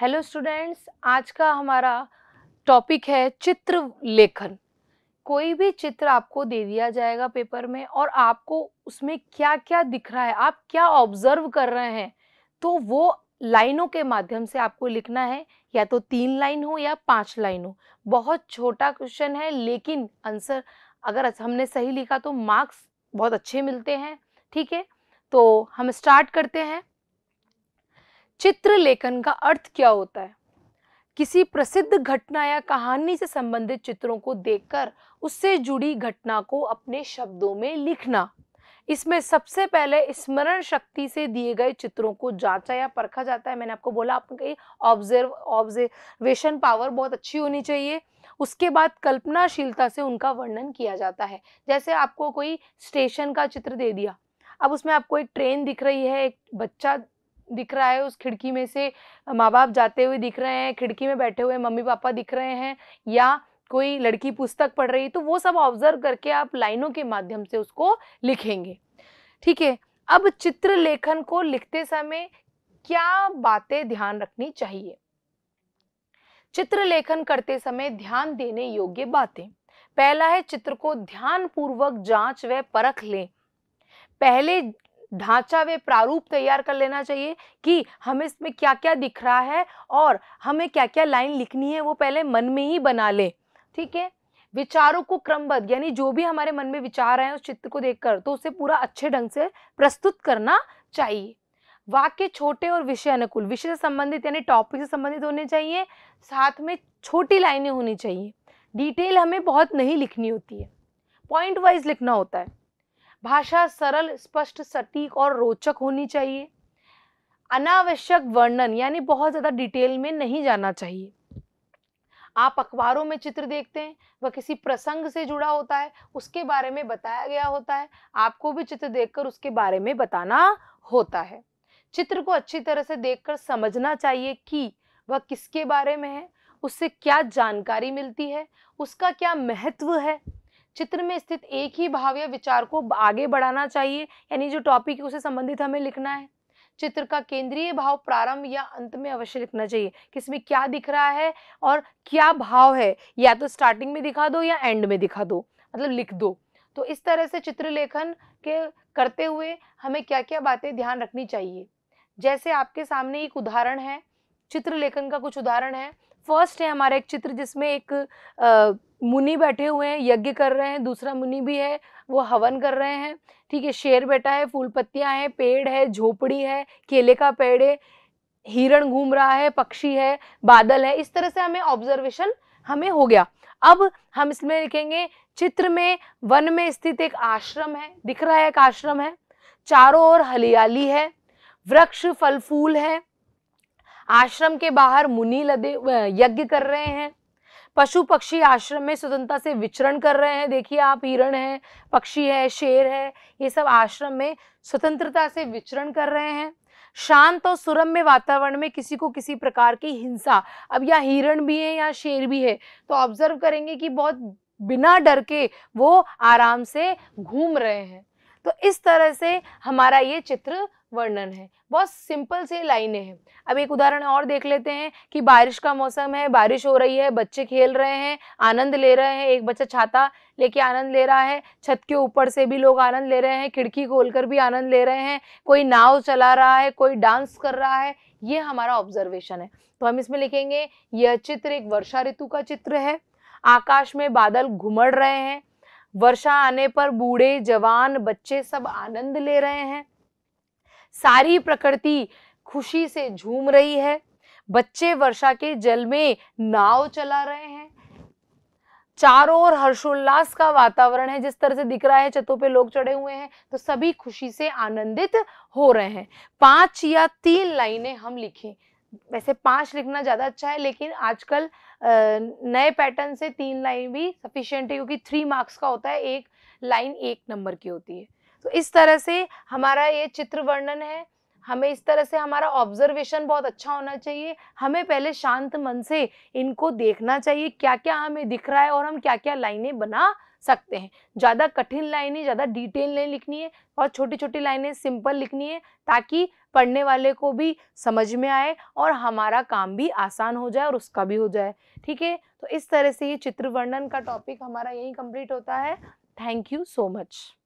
hello students आज का हमारा टॉपिक है चित्र लेखन कोई भी चित्र आपको दे दिया जाएगा पेपर में और आपको उसमें क्या क्या दिख रहा है आप क्या ऑब्जर्व कर रहे हैं तो वो लाइनों के माध्यम से आपको लिखना है या तो तीन लाइन हो या पांच लाइन हो बहुत छोटा क्वेश्चन है लेकिन आंसर अगर हमने सही लिखा तो मार्क्स बहुत अच्छे मिलते हैं ठीक है तो हम स्टार्ट करते हैं चित्र लेखन का अर्थ क्या होता है किसी प्रसिद्ध घटना या कहानी से संबंधित चित्रों को देखकर उससे जुड़ी घटना को अपने शब्दों में लिखना इसमें सबसे पहले स्मरण शक्ति से दिए गए चित्रों को जांचा या परखा जाता है मैंने आपको बोला कही ऑब्जर्व ऑब्जर्वेशन पावर बहुत अच्छी होनी चाहिए उसके बाद कल्पनाशीलता से उनका वर्णन किया जाता है जैसे आपको कोई स्टेशन का चित्र दे दिया अब उसमें आपको एक ट्रेन दिख रही है एक बच्चा दिख रहा है उस खिड़की में से माँ बाप जाते हुए दिख रहे हैं खिड़की में बैठे हुए मम्मी पापा दिख रहे हैं या कोई लड़की पुस्तक पढ़ रही है तो वो सब ऑब्जर्व करके आप लाइनों के माध्यम से उसको लिखेंगे ठीक है अब चित्र लेखन को लिखते समय क्या बातें ध्यान रखनी चाहिए चित्र लेखन करते समय ध्यान देने योग्य बातें पहला है चित्र को ध्यान पूर्वक जांच व परख लें पहले ढांचा वे प्रारूप तैयार कर लेना चाहिए कि हमें इसमें क्या क्या दिख रहा है और हमें क्या क्या लाइन लिखनी है वो पहले मन में ही बना लें ठीक है विचारों को क्रमबद्ध यानी जो भी हमारे मन में विचार आए उस चित्र को देखकर तो उसे पूरा अच्छे ढंग से प्रस्तुत करना चाहिए वाक्य छोटे और विषय अनुकूल विषय से संबंधित यानी टॉपिक से संबंधित होने चाहिए साथ में छोटी लाइनें होनी चाहिए डिटेल हमें बहुत नहीं लिखनी होती है पॉइंट वाइज लिखना होता है भाषा सरल स्पष्ट सटीक और रोचक होनी चाहिए अनावश्यक वर्णन यानी बहुत ज़्यादा डिटेल में नहीं जाना चाहिए आप अखबारों में चित्र देखते हैं वह किसी प्रसंग से जुड़ा होता है उसके बारे में बताया गया होता है आपको भी चित्र देखकर उसके बारे में बताना होता है चित्र को अच्छी तरह से देखकर समझना चाहिए कि वह किसके बारे में है उससे क्या जानकारी मिलती है उसका क्या महत्व है चित्र में स्थित एक ही भाव या विचार को आगे बढ़ाना चाहिए यानी जो टॉपिक है उसे संबंधित हमें लिखना है चित्र का केंद्रीय भाव प्रारंभ या अंत में अवश्य लिखना चाहिए किसमें क्या दिख रहा है और क्या भाव है या तो स्टार्टिंग में दिखा दो या एंड में दिखा दो मतलब लिख दो तो इस तरह से चित्र लेखन के करते हुए हमें क्या क्या बातें ध्यान रखनी चाहिए जैसे आपके सामने एक उदाहरण है चित्र लेखन का कुछ उदाहरण है फर्स्ट है हमारा एक चित्र जिसमें एक आ, मुनि बैठे हुए हैं यज्ञ कर रहे हैं दूसरा मुनि भी है वो हवन कर रहे हैं ठीक है शेर बैठा है फूल पत्तियां हैं पेड़ है झोपड़ी है केले का पेड़ है हिरण घूम रहा है पक्षी है बादल है इस तरह से हमें ऑब्जर्वेशन हमें हो गया अब हम इसमें लिखेंगे चित्र में वन में स्थित एक आश्रम है दिख रहा है एक आश्रम है चारों ओर हरियाली है वृक्ष फल फूल है आश्रम के बाहर मुनि लदे यज्ञ कर रहे हैं पशु पक्षी आश्रम में स्वतंत्रता से विचरण कर रहे हैं देखिए आप हिरण है पक्षी है शेर है ये सब आश्रम में स्वतंत्रता से विचरण कर रहे हैं शांत और सुरम्य वातावरण में किसी को किसी प्रकार की हिंसा अब या हिरण भी है या शेर भी है तो ऑब्जर्व करेंगे कि बहुत बिना डर के वो आराम से घूम रहे हैं तो इस तरह से हमारा ये चित्र वर्णन है बहुत सिंपल से लाइनें हैं अब एक उदाहरण और देख लेते हैं कि बारिश का मौसम है बारिश हो रही है बच्चे खेल रहे हैं आनंद ले रहे हैं एक बच्चा छाता लेके आनंद ले रहा है छत के ऊपर से भी लोग आनंद ले रहे हैं खिड़की खोलकर भी आनंद ले रहे हैं कोई नाव चला रहा है कोई डांस कर रहा है ये हमारा ऑब्जर्वेशन है तो हम इसमें लिखेंगे यह चित्र एक वर्षा ऋतु का चित्र है आकाश में बादल घुमड़ रहे हैं वर्षा आने पर बूढ़े जवान बच्चे सब आनंद ले रहे हैं सारी प्रकृति खुशी से झूम रही है बच्चे वर्षा के जल में नाव चला रहे हैं चारों ओर हर्षोल्लास का वातावरण है जिस तरह से दिख रहा है छतों पे लोग चढ़े हुए हैं तो सभी खुशी से आनंदित हो रहे हैं पांच या तीन लाइनें हम लिखें वैसे पांच लिखना ज़्यादा अच्छा है लेकिन आजकल नए पैटर्न से तीन लाइन भी सफिशियंट है क्योंकि थ्री मार्क्स का होता है एक लाइन एक नंबर की होती है तो इस तरह से हमारा ये चित्र वर्णन है हमें इस तरह से हमारा ऑब्जर्वेशन बहुत अच्छा होना चाहिए हमें पहले शांत मन से इनको देखना चाहिए क्या क्या हमें दिख रहा है और हम क्या क्या लाइनें बना सकते हैं ज़्यादा कठिन लाइनें ज़्यादा डिटेल नहीं लिखनी है और छोटी छोटी लाइनें सिंपल लिखनी है ताकि पढ़ने वाले को भी समझ में आए और हमारा काम भी आसान हो जाए और उसका भी हो जाए ठीक है तो इस तरह से ये चित्र वर्णन का टॉपिक हमारा यहीं कंप्लीट होता है थैंक यू सो मच